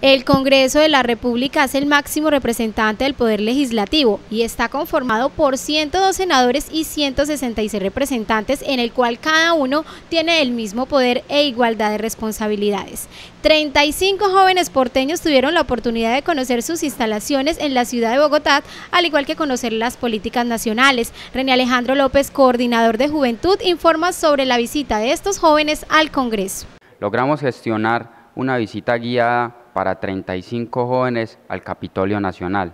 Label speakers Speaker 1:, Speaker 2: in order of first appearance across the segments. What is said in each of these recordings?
Speaker 1: El Congreso de la República es el máximo representante del Poder Legislativo y está conformado por 102 senadores y 166 representantes en el cual cada uno tiene el mismo poder e igualdad de responsabilidades. 35 jóvenes porteños tuvieron la oportunidad de conocer sus instalaciones en la ciudad de Bogotá, al igual que conocer las políticas nacionales. René Alejandro López, coordinador de Juventud, informa sobre la visita de estos jóvenes al Congreso.
Speaker 2: Logramos gestionar una visita guiada para 35 jóvenes al Capitolio Nacional.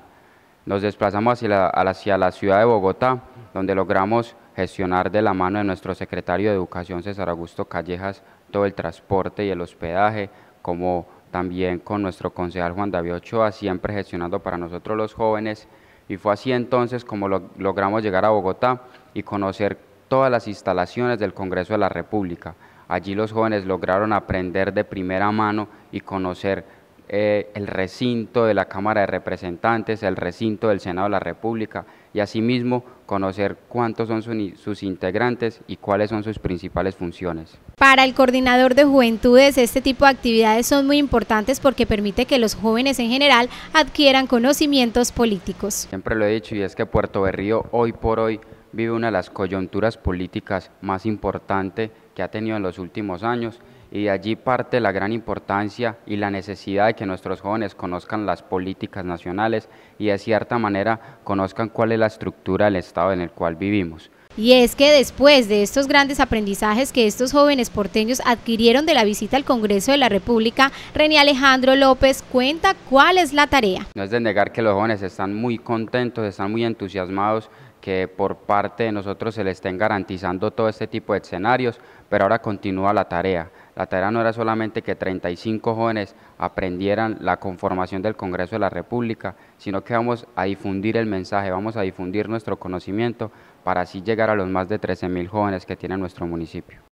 Speaker 2: Nos desplazamos hacia la, la ciudad de Bogotá, donde logramos gestionar de la mano de nuestro secretario de Educación, César Augusto Callejas, todo el transporte y el hospedaje, como también con nuestro concejal Juan David Ochoa, siempre gestionando para nosotros los jóvenes. Y fue así entonces como logramos llegar a Bogotá y conocer todas las instalaciones del Congreso de la República. Allí los jóvenes lograron aprender de primera mano y conocer eh, el recinto de la Cámara de Representantes, el recinto del Senado de la República y asimismo conocer cuántos son sus integrantes y cuáles son sus principales funciones.
Speaker 1: Para el coordinador de juventudes, este tipo de actividades son muy importantes porque permite que los jóvenes en general adquieran conocimientos políticos.
Speaker 2: Siempre lo he dicho y es que Puerto Berrío hoy por hoy vive una de las coyunturas políticas más importantes que ha tenido en los últimos años y de allí parte la gran importancia y la necesidad de que nuestros jóvenes conozcan las políticas nacionales y de cierta manera conozcan cuál es la estructura del Estado en el cual vivimos.
Speaker 1: Y es que después de estos grandes aprendizajes que estos jóvenes porteños adquirieron de la visita al Congreso de la República, René Alejandro López cuenta cuál es la tarea.
Speaker 2: No es de negar que los jóvenes están muy contentos, están muy entusiasmados que por parte de nosotros se le estén garantizando todo este tipo de escenarios, pero ahora continúa la tarea. La tarea no era solamente que 35 jóvenes aprendieran la conformación del Congreso de la República, sino que vamos a difundir el mensaje, vamos a difundir nuestro conocimiento para así llegar a los más de 13.000 jóvenes que tiene nuestro municipio.